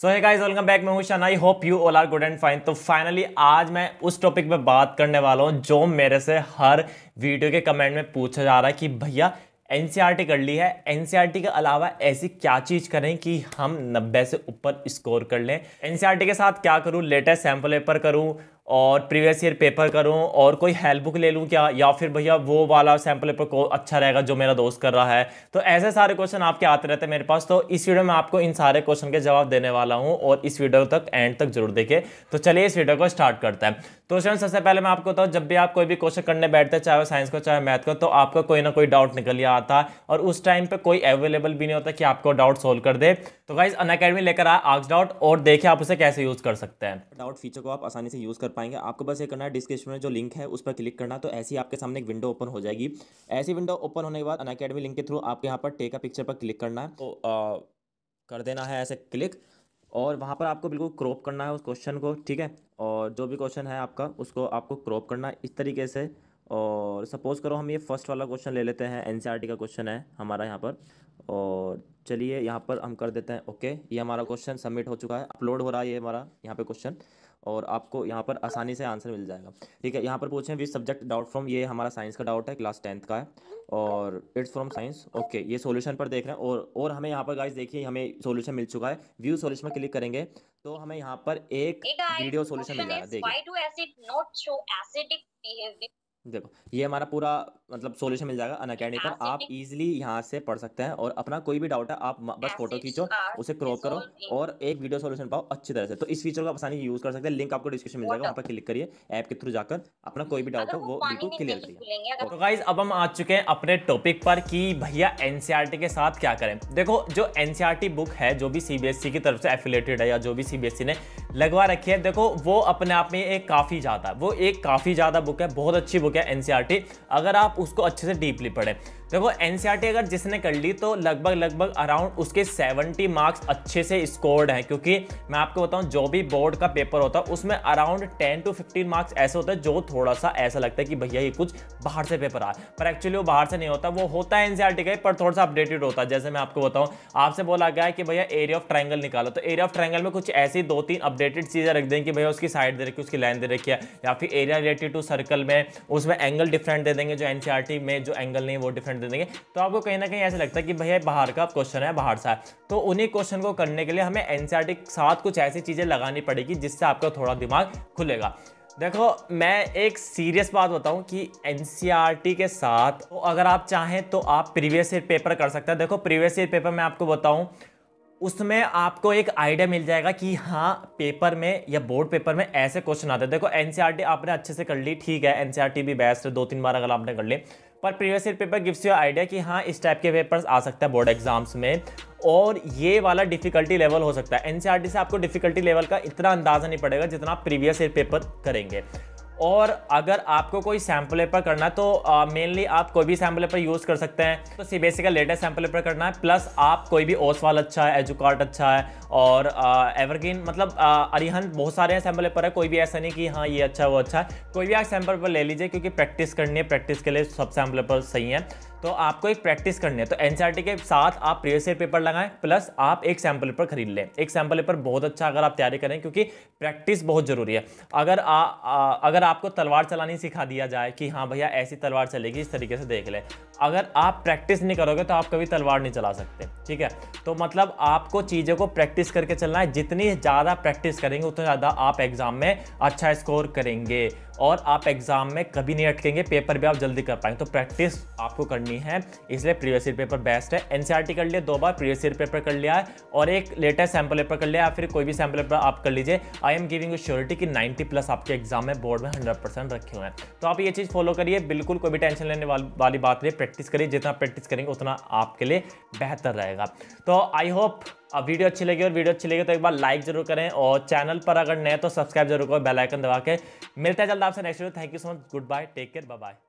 सो है guys welcome back मैं हूं शन I hope you all are good and fine तो फाइनली आज मैं उस टॉपिक पे बात करने वाला हूं जो मेरे से हर वीडियो के कमेंट में पूछा जा रहा है कि भैया एन e कर ली है एन e के अलावा ऐसी क्या चीज़ करें कि हम नब्बे से ऊपर स्कोर कर लें एन e के साथ क्या करूँ लेटेस्ट सैम्पल पेपर करूँ और प्रीवियस ईयर पेपर करूं और कोई हेल्प बुक ले लूं क्या या फिर भैया वो वाला सैम्पल पेपर को अच्छा रहेगा जो मेरा दोस्त कर रहा है तो ऐसे सारे क्वेश्चन आपके आते रहते हैं मेरे पास तो इस वीडियो में आपको इन सारे क्वेश्चन के जवाब देने वाला हूं और इस वीडियो तक एंड तक जरूर देखें तो चलिए इस वीडियो को स्टार्ट करता है तो स्टूडेंट सबसे पहले मैं आपको बताऊँ जब भी आप कोई भी क्वेश्चन करने बैठते चाहे वो साइंस को चाहे मैथ को तो आपका कोई ना कोई डाउट निकल आता है और उस टाइम पर कोई अवेलेबल भी नहीं होता कि आपको डाउट सोल्व कर दे तो गाइज अन अकेडमी लेकर आए आर्क्स डाउट और देखिए आप उसे कैसे यूज़ कर सकते हैं डाउट फीचर को आप आसानी से यूज़ कर पाएंगे आपको बस ये करना है डिस्क्रिप्शन में जो लिंक है उस पर क्लिक करना तो ऐसी आपके सामने एक विंडो ओपन हो जाएगी ऐसी विंडो ओपन होने के बाद अन अकेडमी लिंक के थ्रू आपके यहाँ पर टेक अ पिक्चर पर क्लिक करना है तो आ, कर देना है ऐसे क्लिक और वहाँ पर आपको बिल्कुल क्रॉप करना है उस क्वेश्चन को ठीक है और जो भी क्वेश्चन है आपका उसको आपको क्रॉप करना है इस तरीके से और सपोज़ करो हम ये फर्स्ट वाला क्वेश्चन ले लेते हैं एन e का क्वेश्चन है हमारा यहाँ पर और चलिए यहाँ पर हम कर देते हैं ओके ये हमारा क्वेश्चन सबमिट हो चुका है अपलोड हो रहा है ये हमारा यहाँ पे क्वेश्चन और आपको यहाँ पर आसानी से आंसर मिल जाएगा ठीक है यहाँ पर पूछें विच सब्जेक्ट डाउट फ्रॉम ये हमारा साइंस का डाउट है क्लास टेंथ का है और इट्स फ्रॉम साइंस ओके ये सोल्यूशन पर देख रहे हैं और और हमें यहाँ पर गाइज देखिए हमें सोल्यूशन मिल चुका है व्यू सोल्यूशन में क्लिक करेंगे तो हमें यहाँ पर एक वीडियो सोल्यूशन मिल जाएगा देखिए देखो ये हमारा पूरा मतलब सोल्यूशन मिल जाएगा अन पर आप इजीली यहाँ से पढ़ सकते हैं और अपना कोई भी डाउट है आप बस फोटो खींचो उसे क्रॉप करो और एक वीडियो सोल्यूशन पाओ अच्छी तरह से तो इस फीचर को आसानी यूज कर सकते हैं लिंक आपको डिस्क्रिप्शन मिल जाएगा वहाँ पर क्लिक करिए ऐप के थ्रू जाकर अपना कोई भी डाउट हो वो बिल्कुल क्लियर करिए तो गाइज अब हम आ चुके हैं अपने टॉपिक पर कि भैया एनसीआरटी e के साथ क्या करें देखो जो एनसीआरटी बुक e है जो भी सीबीएसई e की तरफ से एफिलेटेड है या जो भी सीबीएसई ने लगवा रखी है देखो वो अपने आप में एक काफ़ी ज़्यादा वो एक काफ़ी ज़्यादा बुक है बहुत अच्छी बुक है एन e अगर आप उसको अच्छे से डीपली पढ़ें देखो एन e अगर जिसने कर ली तो लगभग लगभग अराउंड उसके 70 मार्क्स अच्छे से स्कोर्ड हैं क्योंकि मैं आपको बताऊं जो भी बोर्ड का पेपर होता है उसमें अराउंड 10 टू 15 मार्क्स ऐसे होते हैं जो थोड़ा सा ऐसा लगता है कि भैया ये कुछ बाहर से पेपर आए पर एक्चुअली वो बाहर से नहीं होता वो होता है एन e का पर थोड़ा सा अपडेटेड होता है जैसे मैं आपको बताऊँ आपसे बोला गया है कि भैया एरिया ऑफ ट्राइंगल निकालो तो एरिया ऑफ ट्राइंगल में कुछ ऐसी दो तीन अपडेट रिलेटेड चीज़ें रख दें कि भैया उसकी साइड दे रखी उसकी लाइन दे रखी है या फिर एरिया रिलेटेड टू सर्कल में उसमें एंगल डिफरेंट दे देंगे जो एन e में जो एंगल नहीं वो डिफरेंट दे देंगे तो आपको कहीं ना कहीं ऐसा लगता है कि भैया बाहर का क्वेश्चन है बाहर सा तो उन्हीं क्वेश्चन को करने के लिए हमें एन e के साथ कुछ ऐसी चीज़ें लगानी पड़ेगी जिससे आपका थोड़ा दिमाग खुलेगा देखो मैं एक सीरियस बात बताऊं कि एन e के साथ तो अगर आप चाहें तो आप प्रीवियस ईयर पेपर कर सकते हैं देखो प्रीवियस ईयर पेपर मैं आपको बताऊं उसमें आपको एक आइडिया मिल जाएगा कि हाँ पेपर में या बोर्ड पेपर में ऐसे क्वेश्चन आते देखो एनसीईआरटी e आपने अच्छे से कर ली ठीक है एनसीईआरटी e भी बेस्ट है दो तीन बार अगर आपने कर ली पर previous year paper gives you idea कि हाँ इस टाइप के पेपर्स आ सकता है बोर्ड एग्जाम्स में और ये वाला डिफिकल्टी लेवल हो सकता है एनसीईआरटी e से आपको डिफिकल्टी लेवल का इतना अंदाज़ा नहीं पड़ेगा जितना आप प्रीवियस ईयर पेपर करेंगे और अगर आपको कोई सैम्पल पेपर करना है तो मेनली आप कोई भी सैम्पल पेपर यूज़ कर सकते हैं तो सी बी का लेटेस्ट सैम्पल पेपर करना है प्लस आप कोई भी ओसवाल अच्छा है एजुकार्ट अच्छा है और एवरग्रीन मतलब अरिहन बहुत सारे सैम्पल पेपर है कोई भी ऐसा नहीं कि हाँ ये अच्छा है वो अच्छा है कोई भी आप सैम्पल पेपर ले लीजिए क्योंकि प्रैक्टिस करनी है प्रैक्टिस के लिए सब सैम्पल पेपर सही है तो आपको एक प्रैक्टिस करनी है तो एनसीईआरटी e के साथ आप प्रीवियस ईयर पेपर लगाएं प्लस आप एक सैम्पल पेपर खरीद लें एक सैम्पल पेपर बहुत अच्छा अगर आप तैयारी करें क्योंकि प्रैक्टिस बहुत ज़रूरी है अगर आ, आ, अगर आपको तलवार चलानी सिखा दिया जाए कि हाँ भैया ऐसी तलवार चलेगी इस तरीके से देख लें अगर आप प्रैक्टिस नहीं करोगे तो आप कभी तलवार नहीं चला सकते ठीक है तो मतलब आपको चीज़ों को प्रैक्टिस करके चलना है जितनी ज़्यादा प्रैक्टिस करेंगे उतना ज़्यादा आप एग्ज़ाम में अच्छा स्कोर करेंगे और आप एग्ज़ाम में कभी नहीं अटकेंगे पेपर भी आप जल्दी कर पाएंगे तो प्रैक्टिस आपको करनी है इसलिए प्रीवियस ईयर पेपर बेस्ट है एन कर लिया दो बार प्रीवियस ईयर पेपर कर लिया है और एक लेटेस्ट सैम्पल पेपर कर लिया या फिर कोई भी सैम्पल पेपर आप कर लीजिए I am giving you surety कि 90 प्लस आपके एग्जाम में बोर्ड में हंड्रेड परसेंट रखे हुए हैं तो आप ये चीज़ फॉलो करिए बिल्कुल कोई भी टेंशन लेने वाली बात नहीं प्रैक्टिस करिए जितना प्रैक्टिस करेंगे उतना आपके लिए बेहतर रहेगा जाएगा तो आई होप वीडियो अच्छी लगी और वीडियो अच्छी लगी तो एक बार लाइक जरूर करें और चैनल पर अगर नए तो सब्सक्राइब जरूर करें बेल आइकन दबा के मिलते हैं जल्द आपसे next video thank you so much goodbye take care bye